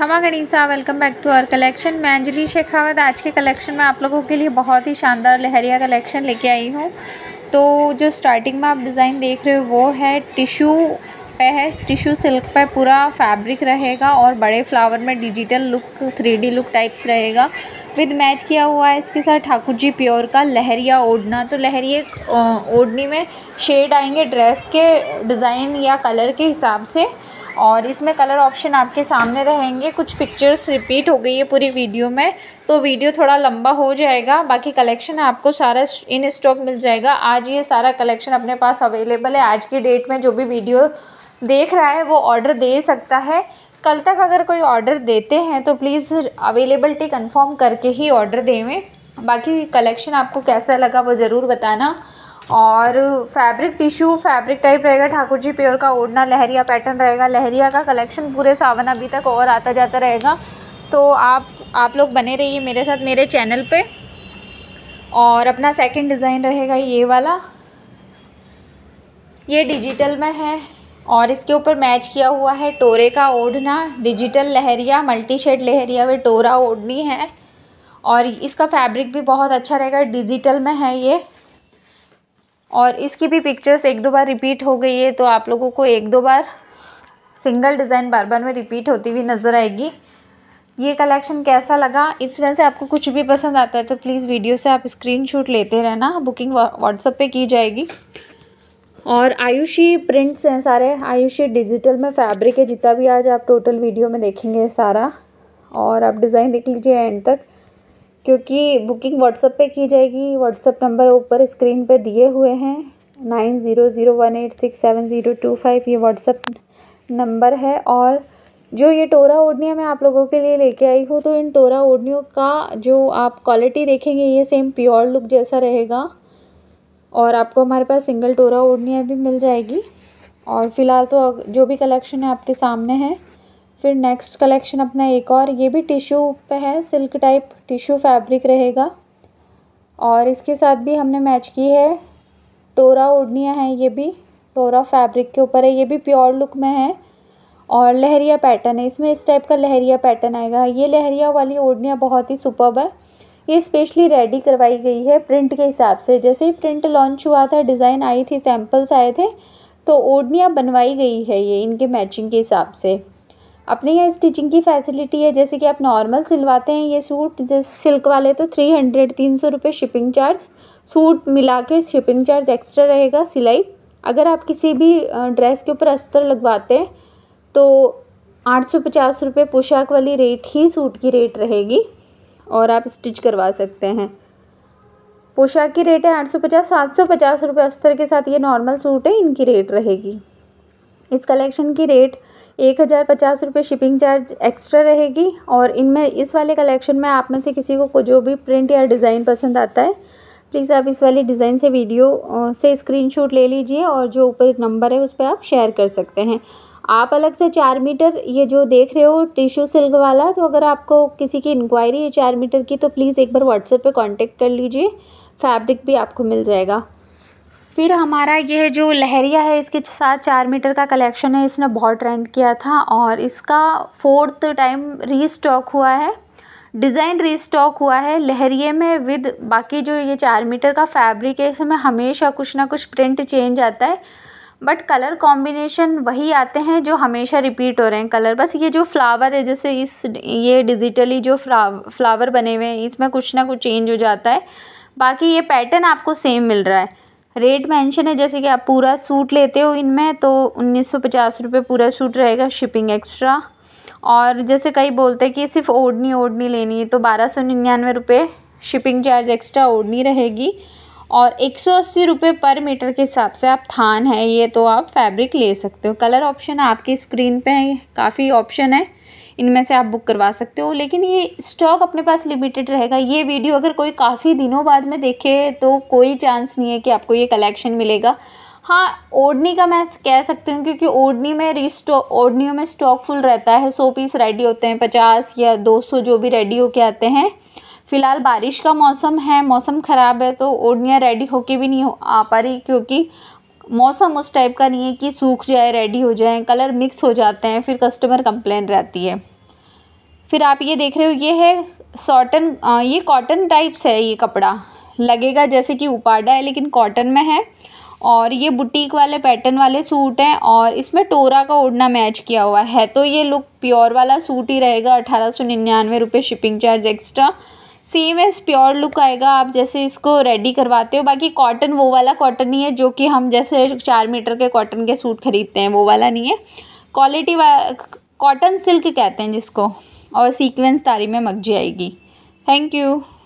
खमा गणिसा welcome back to our collection मैं अंजलि शेखावत आज के कलेक्शन में आप लोगों के लिए बहुत ही शानदार लहरिया कलेक्शन लेके आई हूँ तो जो स्टार्टिंग में आप डिज़ाइन देख रहे हो वो है टिशू पे है टिशू सिल्क पे पूरा फैब्रिक रहेगा और बड़े फ्लावर में digital look three look types रहेगा विद मैच किया हुआ है इसके साथ ठाकुर जी प्योर का लहरिया ओढ़ना तो लहरिए ओढ़नी में शेड आएंगे ड्रेस के डिज़ाइन या कलर के हिसाब से और इसमें कलर ऑप्शन आपके सामने रहेंगे कुछ पिक्चर्स रिपीट हो गई है पूरी वीडियो में तो वीडियो थोड़ा लंबा हो जाएगा बाकी कलेक्शन आपको सारा इन स्टॉक मिल जाएगा आज ये सारा कलेक्शन अपने पास अवेलेबल है आज की डेट में जो भी वीडियो देख रहा है वो ऑर्डर दे सकता है कल तक अगर कोई ऑर्डर देते हैं तो प्लीज़ अवेलेबलिटी कन्फर्म करके ही ऑर्डर देवें बाकी कलेक्शन आपको कैसा लगा वो ज़रूर बताना और फैब्रिक टिश्यू फैब्रिक टाइप रहेगा ठाकुर जी प्योर का ओढ़ना लहरिया पैटर्न रहेगा लहरिया का कलेक्शन पूरे सावन अभी तक और आता जाता रहेगा तो आप आप लोग बने रहिए मेरे साथ मेरे चैनल पे और अपना सेकंड डिज़ाइन रहेगा ये वाला ये डिजिटल में है और इसके ऊपर मैच किया हुआ है टोरे का ओढ़ना digital leheriya multi shade leheriya वे टोरा ओढ़नी है और इसका फैब्रिक भी बहुत अच्छा रहेगा डिजिटल में है ये और इसकी भी पिक्चर्स एक दो बार रिपीट हो गई है तो आप लोगों को एक दो बार सिंगल डिज़ाइन बार बार में रिपीट होती हुई नज़र आएगी ये कलेक्शन कैसा लगा इसमें से आपको कुछ भी पसंद आता है तो प्लीज़ वीडियो से आप स्क्रीनशॉट लेते रहना बुकिंग व्हाट्सअप पे की जाएगी और आयुषी प्रिंट्स हैं सारे आयुषी डिजिटल में फैब्रिक है जितना भी आज आप टोटल वीडियो में देखेंगे सारा और आप डिज़ाइन देख लीजिए एंड तक क्योंकि बुकिंग व्हाट्सअप पे की जाएगी व्हाट्सअप नंबर ऊपर स्क्रीन पे दिए हुए हैं nine zero zero one eight six seven zero two five ये व्हाट्सअप नंबर है और जो ये टोरा ओढ़नियाँ मैं आप लोगों के लिए लेके आई हूँ तो इन टोरा ओढ़नियों का जो आप क्वालिटी देखेंगे ये सेम प्योर लुक जैसा रहेगा और आपको हमारे पास सिंगल टोरा ओढ़नियाँ भी मिल जाएगी और फ़िलहाल तो जो भी कलेक्शन है आपके सामने है फिर नेक्स्ट कलेक्शन अपना एक और ये भी टिश्यू पे है सिल्क टाइप टिश्यू फैब्रिक रहेगा और इसके साथ भी हमने मैच की है टोरा ओढ़निया है ये भी टोरा फैब्रिक के ऊपर है ये भी प्योर लुक में है और लहरिया पैटर्न है इसमें इस टाइप का लहरिया पैटर्न आएगा ये लहरिया वाली ओढ़निया बहुत ही सुपर है ये स्पेशली रेडी करवाई गई है प्रिंट के हिसाब से जैसे ही प्रिंट लॉन्च हुआ था डिज़ाइन आई थी सैम्पल्स आए थे तो ओढ़निया बनवाई गई है ये इनके मैचिंग के हिसाब से अपने यहाँ स्टिचिंग की फैसिलिटी है जैसे कि आप नॉर्मल सिलवाते हैं ये सूट जैसे सिल्क वाले तो थ्री हंड्रेड तीन सौ रुपये शिपिंग चार्ज सूट मिला के शिपिंग चार्ज एक्स्ट्रा रहेगा सिलाई अगर आप किसी भी ड्रेस के ऊपर अस्तर लगवाते हैं तो आठ सौ पचास रुपये पोशाक वाली रेट ही सूट की रेट रहेगी और आप स्टिच करवा सकते हैं पोशाक की रेट है आठ सौ पचास सात सौ पचास रुपये अस्तर के साथ ये नॉर्मल सूट है इनकी रेट रहेगी इस कलेक्शन की रेट एक हज़ार पचास रुपये शिपिंग चार्ज एक्स्ट्रा रहेगी और इनमें इस वाले कलेक्शन में आप में से किसी को जो भी प्रिंट या डिज़ाइन पसंद आता है प्लीज़ आप इस वाले डिज़ाइन से वीडियो से स्क्रीनशॉट ले लीजिए और जो ऊपर एक नंबर है उस पर आप शेयर कर सकते हैं आप अलग से चार मीटर ये जो देख रहे हो टिश्यू सिल्क वाला तो अगर आपको किसी की इंक्वायरी है चार मीटर की तो प्लीज़ एक बार व्हाट्सएप पे कांटेक्ट कर लीजिए फैब्रिक भी आपको मिल जाएगा फिर हमारा यह जो लहरिया है इसके साथ चार मीटर का कलेक्शन है इसने बहुत ट्रेंड किया था और इसका फोर्थ टाइम रीस्टॉक हुआ है डिज़ाइन रीस्टॉक हुआ है लहरिए में विद बाकी जो ये चार मीटर का फैब्रिक है इसमें हमेशा कुछ ना कुछ प्रिंट चेंज आता है बट कलर कॉम्बिनेशन वही आते हैं जो हमेशा रिपीट हो रहे हैं कलर बस ये जो फ्लावर है जैसे इस ये डिजिटली जो फ्लावर बने हुए हैं इसमें कुछ ना कुछ चेंज हो जाता है बाकी ये पैटर्न आपको सेम मिल रहा है रेट मेंशन है जैसे कि आप पूरा सूट लेते हो इनमें तो उन्नीस सौ पचास रुपये पूरा सूट रहेगा शिपिंग एक्स्ट्रा और जैसे कई बोलते हैं कि सिर्फ ओढ़नी ओढ़नी लेनी है तो बारह सौ निन्यानवे रुपये शिपिंग चार्ज एक्स्ट्रा ओढ़नी रहेगी और एक सौ अस्सी रुपये पर मीटर के हिसाब से आप थान है ये तो आप फैब्रिक ले सकते हो कलर ऑप्शन आपकी स्क्रीन पे है काफ़ी ऑप्शन है इनमें से आप बुक करवा सकते हो लेकिन ये स्टॉक अपने पास लिमिटेड रहेगा ये वीडियो अगर कोई काफ़ी दिनों बाद में देखे तो कोई चांस नहीं है कि आपको ये कलेक्शन मिलेगा हाँ ओढ़नी का मैं कह सकती हूँ क्योंकि ओढ़नी में रिस्टो ओढ़नियों में स्टॉक फुल रहता है सौ पीस रेडी होते हैं पचास या दो सौ जो भी रेडी होके आते हैं फ़िलहाल बारिश का मौसम है मौसम ख़राब है तो ओढ़नियाँ रेडी होके भी नहीं हो आ पा रही क्योंकि मौसम उस टाइप का नहीं है कि सूख जाए रेडी हो जाए कलर मिक्स हो जाते हैं फिर कस्टमर कंप्लेन रहती है फिर आप ये देख रहे हो ये है सॉटन ये कॉटन टाइप्स है ये कपड़ा लगेगा जैसे कि उपाडा है लेकिन कॉटन में है और ये बुटीक वाले पैटर्न वाले सूट हैं और इसमें टोरा का ओढ़ना मैच किया हुआ है तो ये लुक प्योर वाला सूट ही रहेगा अठारह सौ निन्यानवे रुपये shipping charge extra same as pure look आएगा आप जैसे इसको रेडी करवाते हो बाकी कॉटन वो वाला कॉटन नहीं है जो कि हम जैसे चार मीटर के कॉटन के सूट खरीदते हैं वो वाला नहीं है क्वालिटी वा कॉटन सिल्क कहते हैं जिसको और सीक्वेंस तारी में मग जाएगी थैंक यू